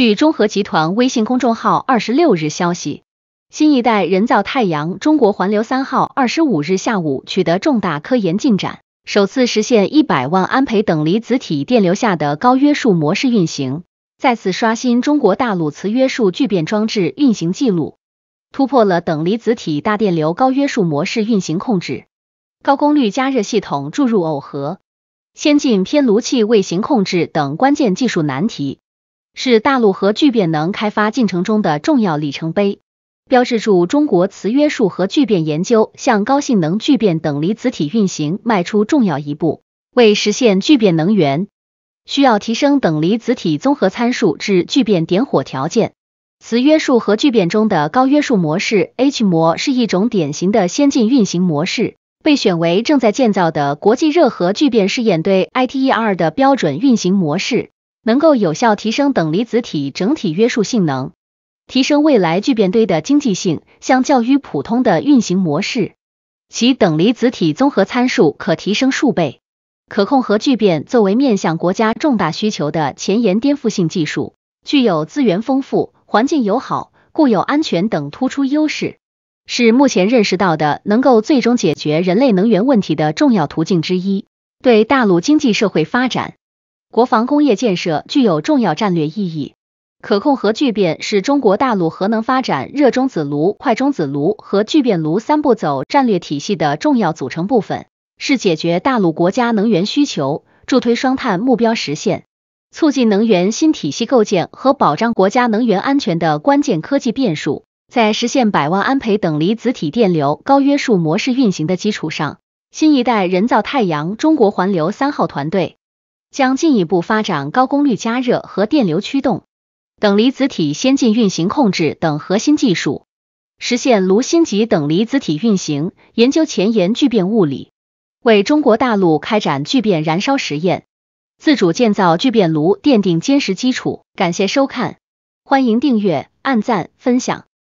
据中核集团微信公众号二十六日消息，新一代人造太阳中国环流三号二十五日下午取得重大科研进展，首次实现一百万安培等离子体电流下的高约束模式运行，再次刷新中国大陆磁约束聚变装置运行记录，突破了等离子体大电流高约束模式运行控制、高功率加热系统注入耦合、先进偏炉器位形控制等关键技术难题。是大陆核聚变能开发进程中的重要里程碑，标志着中国磁约束核聚变研究向高性能聚变等离子体运行迈出重要一步。为实现聚变能源，需要提升等离子体综合参数至聚变点火条件。磁约束核聚变中的高约束模式 H 模是一种典型的先进运行模式，被选为正在建造的国际热核聚变试验堆 ITER 的标准运行模式。能够有效提升等离子体整体约束性能，提升未来聚变堆的经济性，相较于普通的运行模式，其等离子体综合参数可提升数倍。可控核聚变作为面向国家重大需求的前沿颠覆性技术，具有资源丰富、环境友好、固有安全等突出优势，是目前认识到的能够最终解决人类能源问题的重要途径之一，对大陆经济社会发展。国防工业建设具有重要战略意义。可控核聚变是中国大陆核能发展热中子炉、快中子炉和聚变炉三步走战略体系的重要组成部分，是解决大陆国家能源需求、助推双碳目标实现、促进能源新体系构建和保障国家能源安全的关键科技变数。在实现百万安培等离子体电流高约束模式运行的基础上，新一代人造太阳——中国环流三号团队。将进一步发展高功率加热和电流驱动、等离子体先进运行控制等核心技术，实现炉芯级等离子体运行，研究前沿聚变物理，为中国大陆开展聚变燃烧实验、自主建造聚变炉奠定坚实基础。感谢收看，欢迎订阅、按赞、分享。